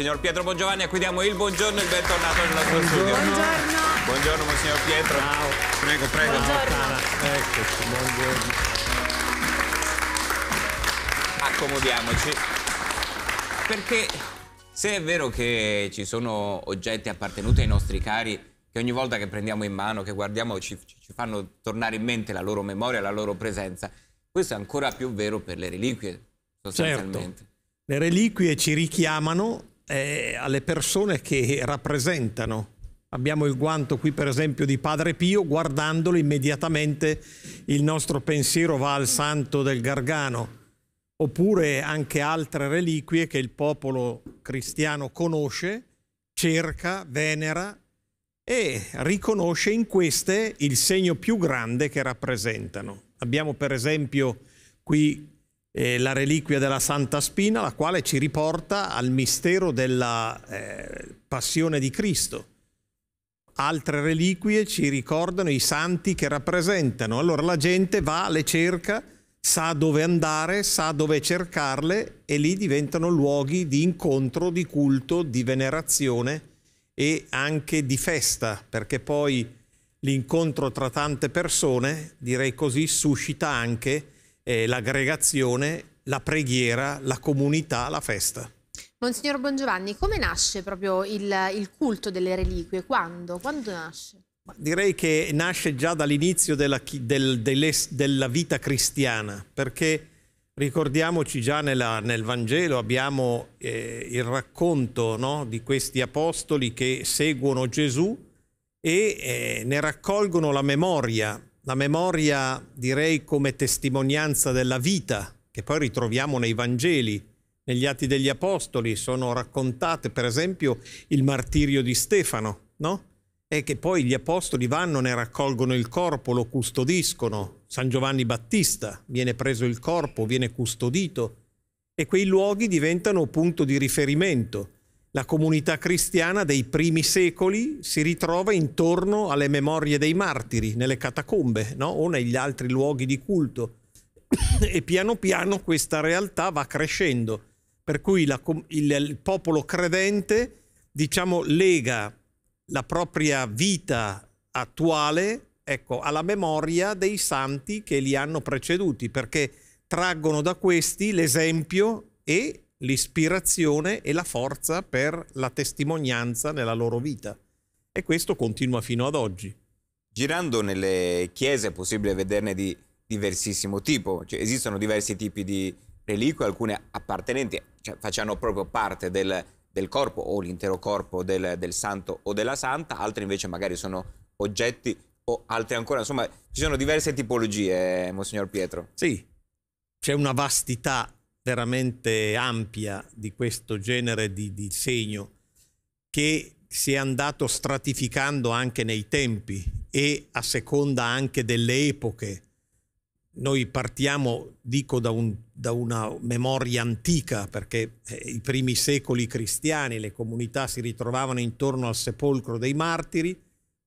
Signor Pietro Bongiovanni, a cui diamo il buongiorno e il bentornato nel nostro studio. Buongiorno. Buongiorno, Monsignor Pietro. Ciao. Prego, prego. Buongiorno. Eccoci, buongiorno. Accomodiamoci. Perché se è vero che ci sono oggetti appartenuti ai nostri cari che ogni volta che prendiamo in mano, che guardiamo, ci, ci fanno tornare in mente la loro memoria, la loro presenza, questo è ancora più vero per le reliquie, certo. sostanzialmente. Certo. Le reliquie ci richiamano eh, alle persone che rappresentano. Abbiamo il guanto qui per esempio di Padre Pio, guardandolo immediatamente il nostro pensiero va al santo del Gargano, oppure anche altre reliquie che il popolo cristiano conosce, cerca, venera e riconosce in queste il segno più grande che rappresentano. Abbiamo per esempio qui eh, la reliquia della Santa Spina, la quale ci riporta al mistero della eh, passione di Cristo. Altre reliquie ci ricordano i santi che rappresentano. Allora la gente va, le cerca, sa dove andare, sa dove cercarle e lì diventano luoghi di incontro, di culto, di venerazione e anche di festa, perché poi l'incontro tra tante persone, direi così, suscita anche eh, l'aggregazione, la preghiera, la comunità, la festa. Monsignor Bongiovanni, come nasce proprio il, il culto delle reliquie? Quando? Quando nasce? Direi che nasce già dall'inizio della, del, della, vita cristiana, perché ricordiamoci già nella, nel Vangelo abbiamo eh, il racconto no, di questi apostoli che seguono Gesù e eh, ne raccolgono la memoria la memoria direi come testimonianza della vita, che poi ritroviamo nei Vangeli, negli Atti degli Apostoli, sono raccontate per esempio il martirio di Stefano, no? E che poi gli Apostoli vanno, ne raccolgono il corpo, lo custodiscono. San Giovanni Battista viene preso il corpo, viene custodito e quei luoghi diventano punto di riferimento la comunità cristiana dei primi secoli si ritrova intorno alle memorie dei martiri, nelle catacombe no? o negli altri luoghi di culto. E piano piano questa realtà va crescendo, per cui la, il, il popolo credente, diciamo, lega la propria vita attuale ecco, alla memoria dei santi che li hanno preceduti, perché traggono da questi l'esempio e l'ispirazione e la forza per la testimonianza nella loro vita. E questo continua fino ad oggi. Girando nelle chiese è possibile vederne di diversissimo tipo, cioè, esistono diversi tipi di reliquie, alcune appartenenti, cioè facciano proprio parte del, del corpo o l'intero corpo del, del santo o della santa, altre invece magari sono oggetti o altre ancora, insomma ci sono diverse tipologie, eh, Monsignor Pietro. Sì, c'è una vastità veramente ampia di questo genere di, di segno che si è andato stratificando anche nei tempi e a seconda anche delle epoche. Noi partiamo, dico, da, un, da una memoria antica, perché eh, i primi secoli cristiani, le comunità si ritrovavano intorno al sepolcro dei martiri,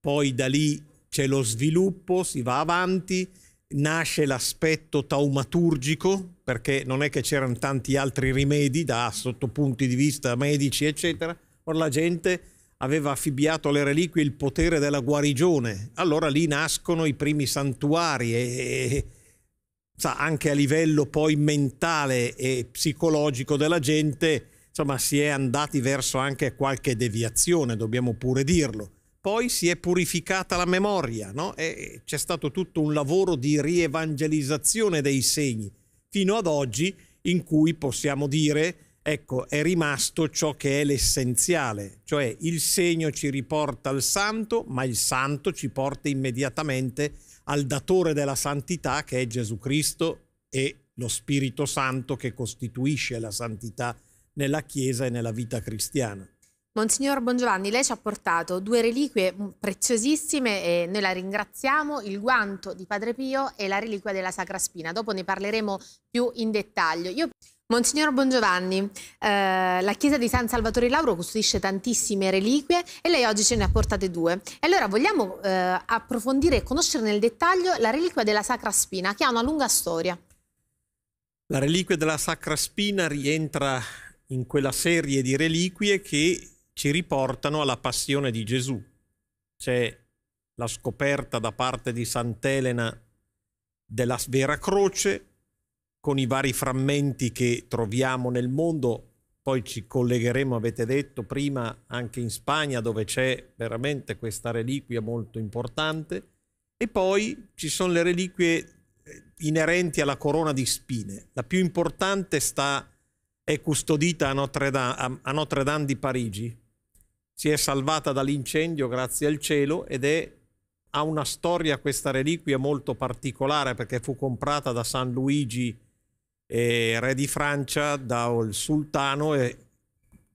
poi da lì c'è lo sviluppo, si va avanti, nasce l'aspetto taumaturgico, perché non è che c'erano tanti altri rimedi da sotto punti di vista medici, eccetera, ma la gente aveva affibbiato alle reliquie il potere della guarigione. Allora lì nascono i primi santuari e, sa, anche a livello poi mentale e psicologico della gente, insomma, si è andati verso anche qualche deviazione, dobbiamo pure dirlo poi si è purificata la memoria, no? E c'è stato tutto un lavoro di rievangelizzazione dei segni, fino ad oggi in cui possiamo dire, ecco, è rimasto ciò che è l'essenziale, cioè il segno ci riporta al santo, ma il santo ci porta immediatamente al datore della santità che è Gesù Cristo e lo Spirito Santo che costituisce la santità nella Chiesa e nella vita cristiana. Monsignor Bongiovanni, lei ci ha portato due reliquie mm, preziosissime e noi la ringraziamo, il guanto di Padre Pio e la reliquia della Sacra Spina. Dopo ne parleremo più in dettaglio. Io... Monsignor Bongiovanni, eh, la chiesa di San Salvatore Lauro custodisce tantissime reliquie e lei oggi ce ne ha portate due. E allora vogliamo eh, approfondire e conoscere nel dettaglio la reliquia della Sacra Spina, che ha una lunga storia. La reliquia della Sacra Spina rientra in quella serie di reliquie che ci riportano alla passione di Gesù. C'è la scoperta da parte di Sant'Elena della vera croce con i vari frammenti che troviamo nel mondo. Poi ci collegheremo, avete detto prima, anche in Spagna dove c'è veramente questa reliquia molto importante. E poi ci sono le reliquie eh, inerenti alla corona di spine. La più importante sta, è custodita a Notre Dame, a Notre Dame di Parigi, si è salvata dall'incendio grazie al cielo ed è, ha una storia questa reliquia molto particolare perché fu comprata da San Luigi, eh, re di Francia, dal sultano e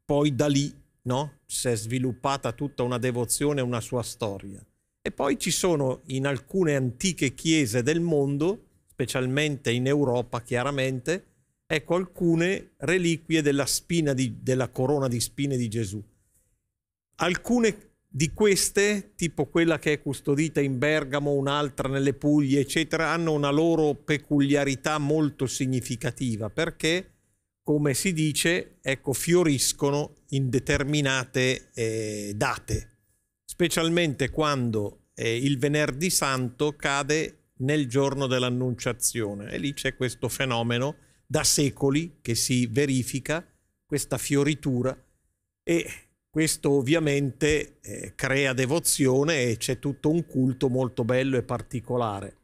poi da lì no? si è sviluppata tutta una devozione, una sua storia. E poi ci sono in alcune antiche chiese del mondo, specialmente in Europa chiaramente, ecco alcune reliquie della, di, della corona di spine di Gesù Alcune di queste, tipo quella che è custodita in Bergamo, un'altra nelle Puglie, eccetera, hanno una loro peculiarità molto significativa perché, come si dice, ecco, fioriscono in determinate eh, date, specialmente quando eh, il venerdì santo cade nel giorno dell'annunciazione e lì c'è questo fenomeno da secoli che si verifica, questa fioritura e questo ovviamente eh, crea devozione e c'è tutto un culto molto bello e particolare.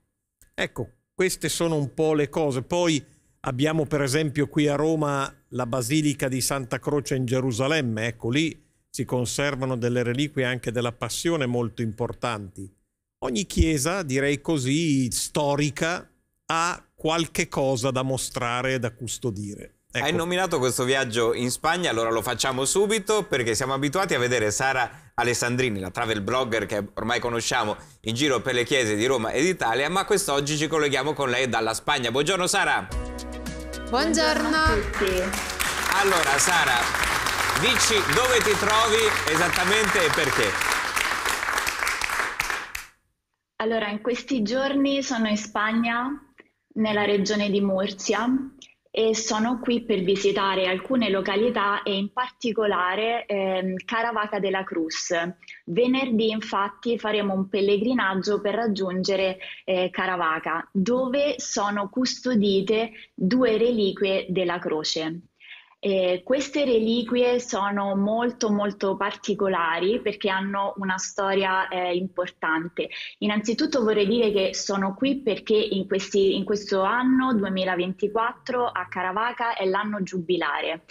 Ecco, queste sono un po' le cose. Poi abbiamo per esempio qui a Roma la Basilica di Santa Croce in Gerusalemme, ecco lì si conservano delle reliquie anche della Passione molto importanti. Ogni chiesa, direi così, storica, ha qualche cosa da mostrare e da custodire. Ecco. Hai nominato questo viaggio in Spagna, allora lo facciamo subito perché siamo abituati a vedere Sara Alessandrini, la travel blogger che ormai conosciamo in giro per le chiese di Roma e d'Italia, ma quest'oggi ci colleghiamo con lei dalla Spagna. Buongiorno Sara! Buongiorno! Allora Sara, dici dove ti trovi esattamente e perché? Allora, in questi giorni sono in Spagna, nella regione di Murcia, e sono qui per visitare alcune località e in particolare eh, Caravaca della Cruz. Venerdì infatti faremo un pellegrinaggio per raggiungere eh, Caravaca dove sono custodite due reliquie della croce. Eh, queste reliquie sono molto molto particolari perché hanno una storia eh, importante. Innanzitutto vorrei dire che sono qui perché in, questi, in questo anno 2024 a Caravaca è l'anno giubilare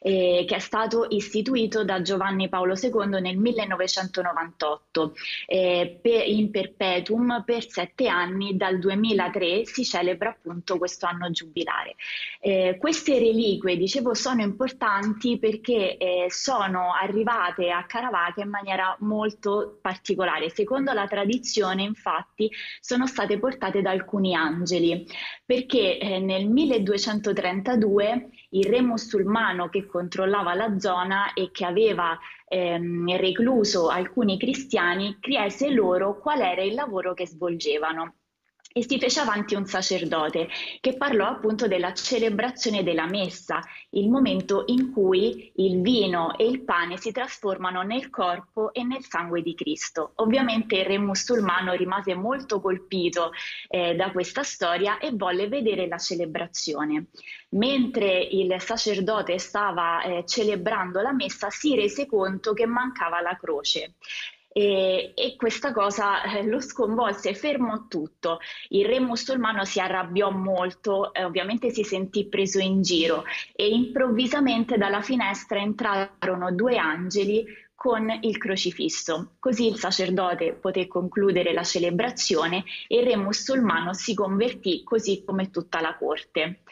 eh, che è stato istituito da Giovanni Paolo II nel 1998. Eh, per, in perpetuum per sette anni, dal 2003 si celebra appunto questo anno giubilare. Eh, queste reliquie, dicevo, sono importanti perché eh, sono arrivate a Caravaca in maniera molto particolare. Secondo la tradizione, infatti, sono state portate da alcuni angeli, perché eh, nel 1232 il re musulmano che controllava la zona e che aveva ehm, recluso alcuni cristiani, chiese loro qual era il lavoro che svolgevano e si fece avanti un sacerdote che parlò appunto della celebrazione della messa, il momento in cui il vino e il pane si trasformano nel corpo e nel sangue di Cristo. Ovviamente il re musulmano rimase molto colpito eh, da questa storia e volle vedere la celebrazione. Mentre il sacerdote stava eh, celebrando la messa si rese conto che mancava la croce e, e questa cosa eh, lo sconvolse, fermò tutto. Il re musulmano si arrabbiò molto, eh, ovviamente si sentì preso in giro e improvvisamente dalla finestra entrarono due angeli con il crocifisso. Così il sacerdote poté concludere la celebrazione e il re musulmano si convertì così come tutta la corte.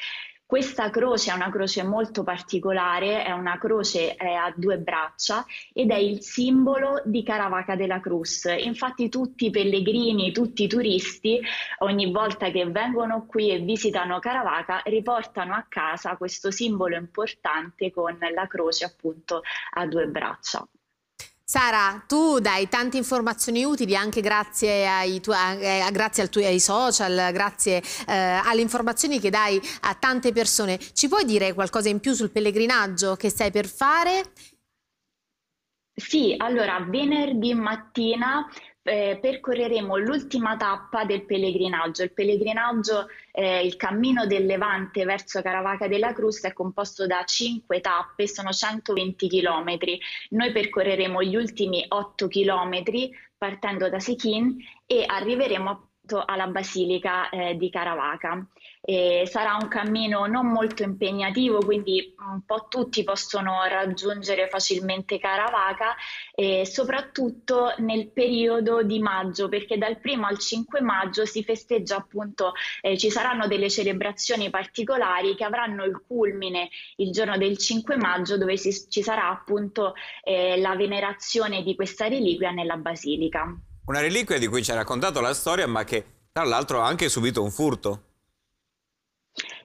Questa croce è una croce molto particolare, è una croce è eh, a due braccia ed è il simbolo di Caravaca della Cruz. Infatti tutti i pellegrini, tutti i turisti, ogni volta che vengono qui e visitano Caravaca, riportano a casa questo simbolo importante con la croce appunto a due braccia. Sara, tu dai tante informazioni utili anche grazie ai, tu eh, grazie al tu ai social, grazie eh, alle informazioni che dai a tante persone. Ci puoi dire qualcosa in più sul pellegrinaggio che stai per fare? Sì, allora venerdì mattina eh, percorreremo l'ultima tappa del pellegrinaggio. Il pellegrinaggio, eh, il cammino del Levante verso Caravaca della Cruz è composto da cinque tappe, sono 120 km. Noi percorreremo gli ultimi 8 km partendo da Sikhin e arriveremo a alla Basilica eh, di Caravaca. E sarà un cammino non molto impegnativo, quindi un po' tutti possono raggiungere facilmente Caravaca, eh, soprattutto nel periodo di maggio, perché dal 1 al 5 maggio si festeggia appunto, eh, ci saranno delle celebrazioni particolari che avranno il culmine il giorno del 5 maggio, dove si, ci sarà appunto eh, la venerazione di questa reliquia nella Basilica. Una reliquia di cui ci ha raccontato la storia, ma che tra l'altro ha anche subito un furto.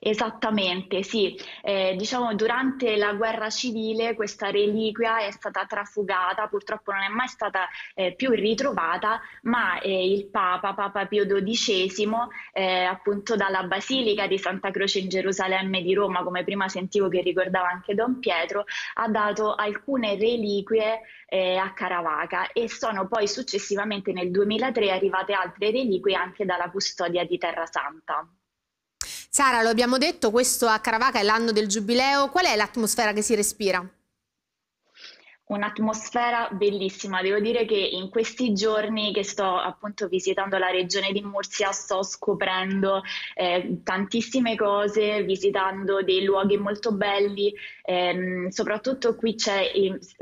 Esattamente, sì. Eh, diciamo durante la guerra civile questa reliquia è stata trafugata, purtroppo non è mai stata eh, più ritrovata, ma eh, il Papa, Papa Pio XII, eh, appunto dalla Basilica di Santa Croce in Gerusalemme di Roma, come prima sentivo che ricordava anche Don Pietro, ha dato alcune reliquie eh, a Caravaca e sono poi successivamente nel 2003 arrivate altre reliquie anche dalla custodia di Terra Santa. Sara, lo abbiamo detto, questo a Caravaca è l'anno del Giubileo, qual è l'atmosfera che si respira? Un'atmosfera bellissima, devo dire che in questi giorni che sto appunto visitando la regione di Mursia sto scoprendo eh, tantissime cose, visitando dei luoghi molto belli, ehm, soprattutto qui c'è,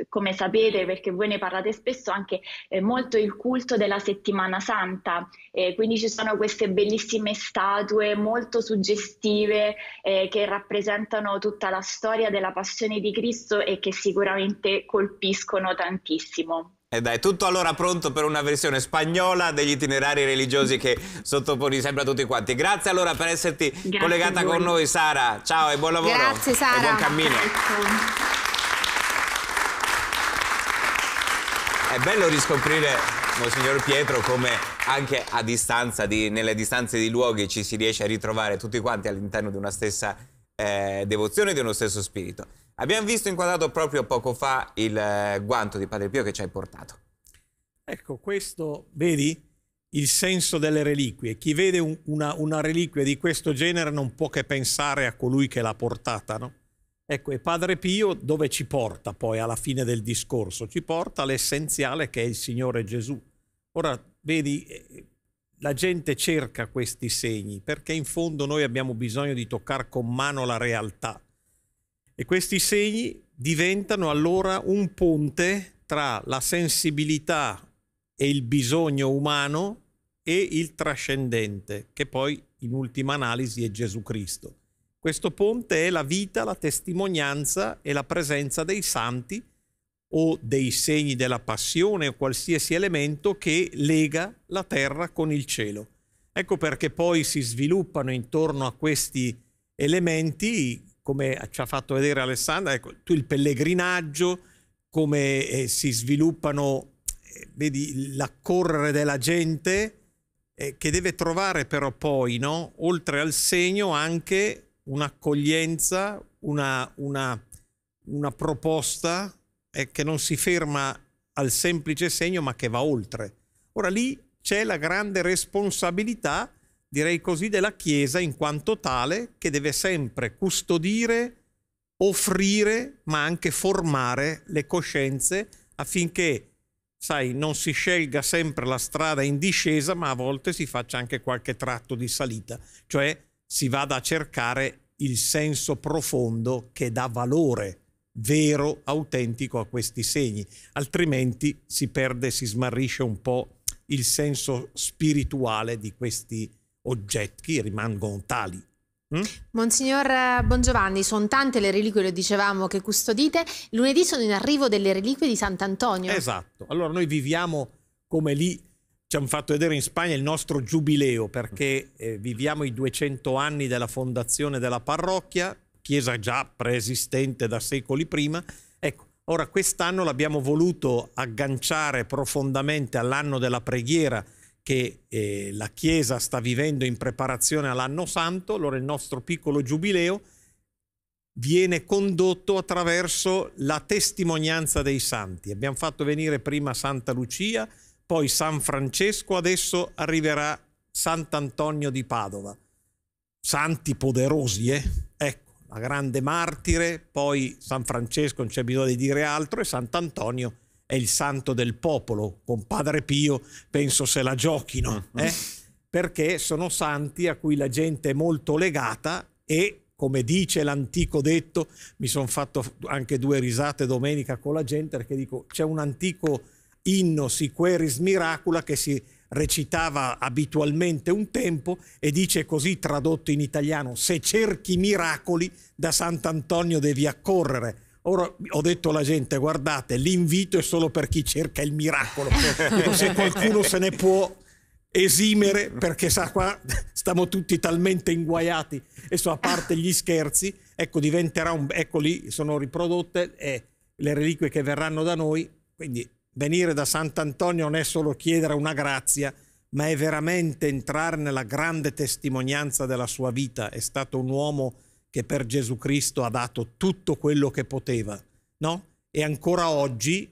come sapete perché voi ne parlate spesso, anche eh, molto il culto della settimana santa, eh, quindi ci sono queste bellissime statue molto suggestive eh, che rappresentano tutta la storia della passione di Cristo e che sicuramente colpiscono colpiscono tantissimo. E dai, tutto allora pronto per una versione spagnola degli itinerari religiosi che sottoponi sempre a tutti quanti. Grazie allora per esserti Grazie collegata con noi Sara. Ciao e buon lavoro. Grazie Sara. E buon cammino. Grazie. È bello riscoprire Monsignor Pietro come anche a distanza di, nelle distanze di luoghi ci si riesce a ritrovare tutti quanti all'interno di una stessa eh, devozione, di uno stesso spirito. Abbiamo visto inquadrato proprio poco fa il eh, guanto di Padre Pio che ci hai portato. Ecco, questo, vedi, il senso delle reliquie. Chi vede un, una, una, reliquia di questo genere non può che pensare a colui che l'ha portata, no? Ecco, e Padre Pio dove ci porta poi alla fine del discorso? Ci porta all'essenziale che è il Signore Gesù. Ora, vedi, eh, la gente cerca questi segni perché in fondo noi abbiamo bisogno di toccare con mano la realtà. E questi segni diventano allora un ponte tra la sensibilità e il bisogno umano e il trascendente, che poi in ultima analisi è Gesù Cristo. Questo ponte è la vita, la testimonianza e la presenza dei santi o dei segni della passione o qualsiasi elemento che lega la terra con il cielo. Ecco perché poi si sviluppano intorno a questi elementi come ci ha fatto vedere Alessandra, ecco, tu il pellegrinaggio, come eh, si sviluppano, eh, vedi, l'accorrere della gente eh, che deve trovare però poi, no, oltre al segno, anche un'accoglienza, una, una, una proposta eh, che non si ferma al semplice segno ma che va oltre. Ora lì c'è la grande responsabilità direi così, della Chiesa in quanto tale che deve sempre custodire, offrire, ma anche formare le coscienze affinché, sai, non si scelga sempre la strada in discesa, ma a volte si faccia anche qualche tratto di salita, cioè si vada a cercare il senso profondo che dà valore vero, autentico a questi segni, altrimenti si perde, si smarrisce un po' il senso spirituale di questi oggetti rimangono tali. Mm? Monsignor eh, Bongiovanni, sono tante le reliquie, lo dicevamo, che custodite. Lunedì sono in arrivo delle reliquie di Sant'Antonio. Esatto. Allora noi viviamo come lì ci hanno fatto vedere in Spagna il nostro giubileo perché eh, viviamo i 200 anni della fondazione della parrocchia, chiesa già preesistente da secoli prima. Ecco, ora quest'anno l'abbiamo voluto agganciare profondamente all'anno della preghiera che eh, la Chiesa sta vivendo in preparazione all'anno santo, allora il nostro piccolo giubileo viene condotto attraverso la testimonianza dei santi. Abbiamo fatto venire prima Santa Lucia, poi San Francesco, adesso arriverà Sant'Antonio di Padova. Santi poderosi, eh? Ecco, la grande martire, poi San Francesco, non c'è bisogno di dire altro, e Sant'Antonio è il santo del popolo, con Padre Pio penso se la giochino, mm-hmm. eh? perché sono santi a cui la gente è molto legata e come dice l'antico detto, mi sono fatto anche due risate domenica con la gente perché dico c'è un antico inno si queris Miracula che si recitava abitualmente un tempo e dice così tradotto in italiano se cerchi miracoli da Sant'Antonio devi accorrere Ora ho detto alla gente, guardate, l'invito è solo per chi cerca il miracolo. Se qualcuno se ne può esimere perché sa qua stiamo tutti talmente inguaiati E so, a parte gli scherzi ecco diventerà un ecco lì sono riprodotte eh, le reliquie che verranno da noi quindi venire da Sant'Antonio non è solo chiedere una grazia ma è veramente entrare nella grande testimonianza della sua vita è stato un uomo che per Gesù Cristo ha dato tutto quello che poteva, no? E ancora oggi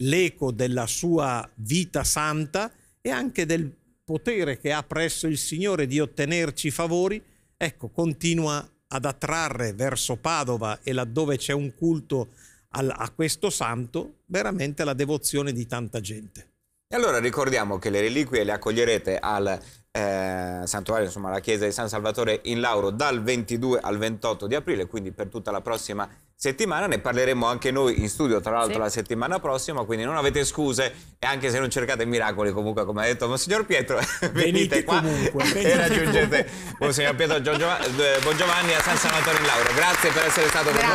l'eco della sua vita santa e anche del potere che ha presso il Signore di ottenerci favori, ecco, continua ad attrarre verso Padova e laddove c'è un culto al, a questo santo, veramente la devozione di tanta gente. E allora ricordiamo che le reliquie le accoglierete al eh, santuario, insomma la chiesa di San Salvatore in Lauro dal 22 al 28 di aprile, quindi per tutta la prossima settimana, ne parleremo anche noi in studio tra l'altro sì. la settimana prossima, quindi non avete scuse e anche se non cercate miracoli comunque come ha detto Monsignor Pietro, venite, venite qua comunque, e raggiungete Monsignor Pietro eh, Bongiovanni a San Salvatore in Lauro. Grazie per essere stato grazie,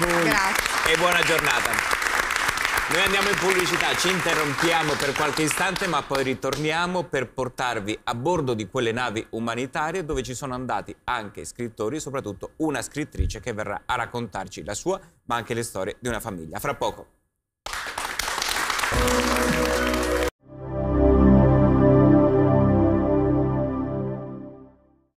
con noi grazie. e buona giornata. Noi andiamo in pubblicità, ci interrompiamo per qualche istante ma poi ritorniamo per portarvi a bordo di quelle navi umanitarie dove ci sono andati anche scrittori, soprattutto una scrittrice che verrà a raccontarci la sua ma anche le storie di una famiglia. Fra poco.